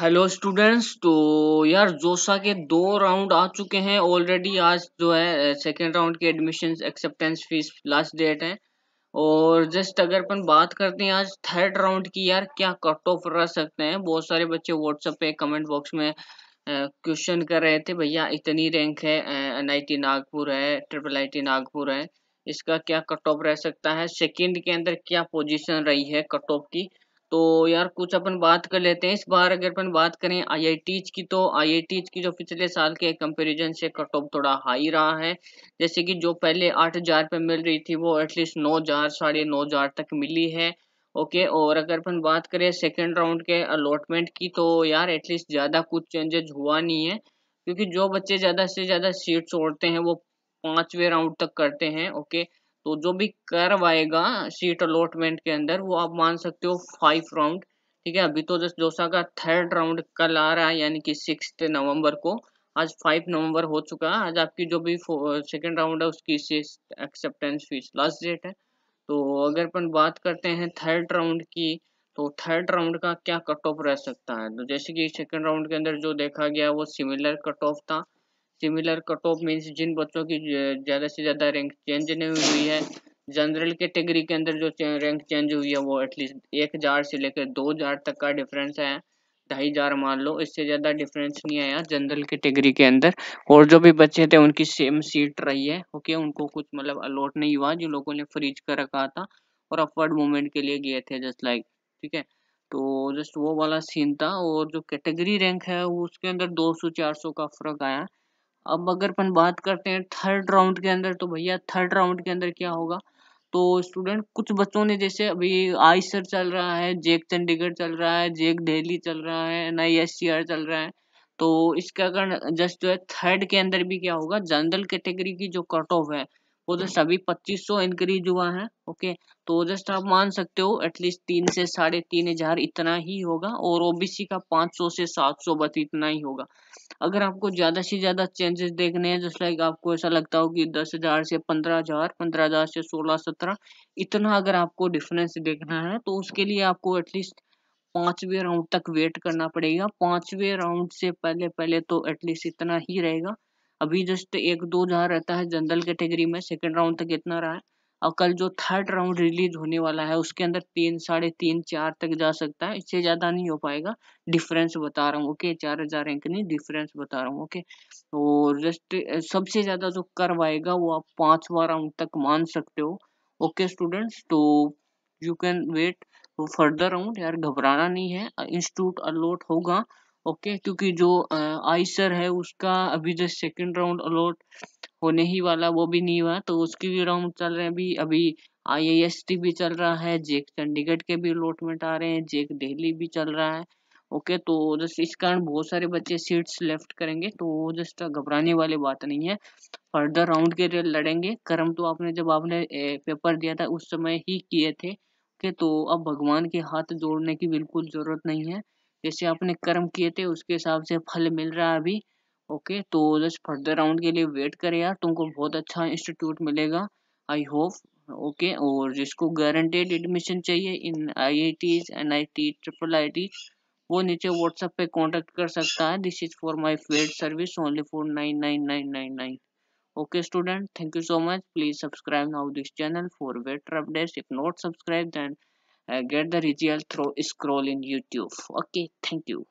hello students तो यार जोसा के दो राउंड आ चुके हैं ऑलरेडी आज जो है सेकेंड राउंड के admission acceptance fees last date है और जस्ट अगर अपन बात करते हैं आज थर्ड राउंड की यार क्या कट ऑफ रह सकते हैं बहुत सारे बच्चे व्हाट्सएप पे कमेंट बॉक्स में क्वेश्चन कर रहे थे भैया इतनी रैंक है एन आई टी नागपुर है ट्रिपल आई टी नागपुर है इसका क्या कट ऑफ रह सकता है सेकेंड के अंदर क्या पोजिशन रही है कट ऑफ की तो यार कुछ अपन बात कर लेते हैं इस बार अगर अपन बात करें आईआईटीज की तो आईआईटीज की जो पिछले साल के कंपैरिजन से कट ऑफ थोड़ा हाई रहा है जैसे कि जो पहले आठ हजार पे मिल रही थी वो एटलीस्ट नौ हजार साढ़े नौ हजार तक मिली है ओके और अगर अपन बात करें सेकेंड राउंड के अलॉटमेंट की तो यार एटलीस्ट ज़्यादा कुछ चेंजेज हुआ नहीं है क्योंकि जो बच्चे ज़्यादा से ज़्यादा सीट छोड़ते हैं वो पाँचवें राउंड तक करते हैं ओके तो जो भी करवाएगा सीट अलॉटमेंट के अंदर वो आप मान सकते हो फाइव राउंड ठीक है अभी तो जस्ट जोशा का थर्ड राउंड कल आ रहा है यानी कि सिक्स नवंबर को आज फाइव नवंबर हो चुका है आज आपकी जो भी सेकेंड राउंड है उसकी एक्सेप्टेंस फीस लास्ट डेट है तो अगर अपन बात करते हैं थर्ड राउंड की तो थर्ड राउंड का क्या कट ऑफ रह सकता है तो जैसे कि सेकेंड राउंड के अंदर जो देखा गया वो सिमिलर कट ऑफ था सिमिलर कट ऑफ मीन्स जिन बच्चों की ज़्यादा से ज़्यादा रैंक चेंज नहीं हुई है जनरल कैटेगरी के, के अंदर जो रैंक चेंज हुई है वो एटलीस्ट एक हज़ार से लेकर दो हज़ार तक का डिफरेंस है ढाई हज़ार मान लो इससे ज़्यादा डिफरेंस नहीं आया जनरल कैटेगरी के, के अंदर और जो भी बच्चे थे उनकी सेम सीट रही है ओके उनको कुछ मतलब अलॉट नहीं हुआ जो लोगों ने फ्रीज कर रखा था और अपवर्ड मूवमेंट के लिए गए थे जस्ट लाइक ठीक है तो जस्ट वो वाला सीन था और जो कैटेगरी रैंक है उसके अंदर दो सौ का फर्क आया अब अगर अपन बात करते हैं थर्ड राउंड के अंदर तो भैया थर्ड राउंड के अंदर क्या होगा तो स्टूडेंट कुछ बच्चों ने जैसे अभी आईसर चल रहा है जेक चंडीगढ़ चल रहा है जेक दिल्ली चल रहा है एन चल रहा है तो इसका कारण जस्ट जो है थर्ड के अंदर भी क्या होगा जनरल कैटेगरी की जो कट ऑफ है उधर अभी पच्चीस सौ इंक्रीज हुआ है ओके तो जस्ट आप मान सकते हो एटलीस्ट तीन से साढ़े तीन हजार इतना ही होगा और ओबीसी का पाँच सौ से सात सौ बस इतना ही होगा अगर आपको ज़्यादा से ज़्यादा चेंजेस देखने हैं जस्ट लाइक आपको ऐसा लगता हो कि दस हज़ार से पंद्रह हज़ार पंद्रह हज़ार से सोलह सत्रह इतना अगर आपको डिफरेंस देखना है तो उसके लिए आपको एटलीस्ट पांचवे राउंड तक वेट करना पड़ेगा पांचवे राउंड से पहले पहले तो एटलीस्ट इतना ही रहेगा अभी जस्ट एक दो जहाँ रहता है जनरल कैटेगरी में सेकेंड राउंड तक इतना रहा है और कल जो थर्ड राउंड रिलीज होने वाला है उसके अंदर तीन साढ़े तीन चार तक जा सकता है इससे ज़्यादा नहीं हो पाएगा डिफरेंस बता रहा हूँ ओके चार हज़ार रैंक नहीं डिफरेंस बता रहा हूँ ओके और जस्ट सबसे ज़्यादा जो आएगा वो आप पांचवा राउंड तक मान सकते हो ओके स्टूडेंट्स तो you can wait further round यार घबराना नहीं है इंस्टीट्यूट अलॉट होगा ओके क्योंकि जो आइसर है उसका अभी जो सेकंड राउंड अलॉट होने ही वाला वो भी नहीं हुआ तो उसकी भी राउंड चल रहे हैं अभी अभी आई भी चल रहा है जेक चंडीगढ़ के भी अलॉटमेंट आ रहे हैं जेक दिल्ली भी चल रहा है ओके तो जस्ट इस कारण बहुत सारे बच्चे सीट्स लेफ्ट करेंगे तो जस्ट घबराने वाली बात नहीं है फर्दर राउंड के लिए लड़ेंगे कर्म तो आपने जब आपने पेपर दिया था उस समय ही किए थे के तो अब भगवान के हाथ जोड़ने की बिल्कुल ज़रूरत नहीं है जैसे आपने कर्म किए थे उसके हिसाब से फल मिल रहा है अभी ओके तो दस फर्दर राउंड के लिए वेट करें यार तुमको बहुत अच्छा इंस्टीट्यूट मिलेगा आई होप ओके और जिसको गारंटेड एडमिशन चाहिए in I I N I T triple I T वो नीचे व्हाट्सएप पे कांटेक्ट कर सकता है this is for my paid service only for nine nine nine nine nine okay student thank you so much please subscribe now this channel for better updates if not subscribe then Uh, get the result through scroll in youtube okay thank you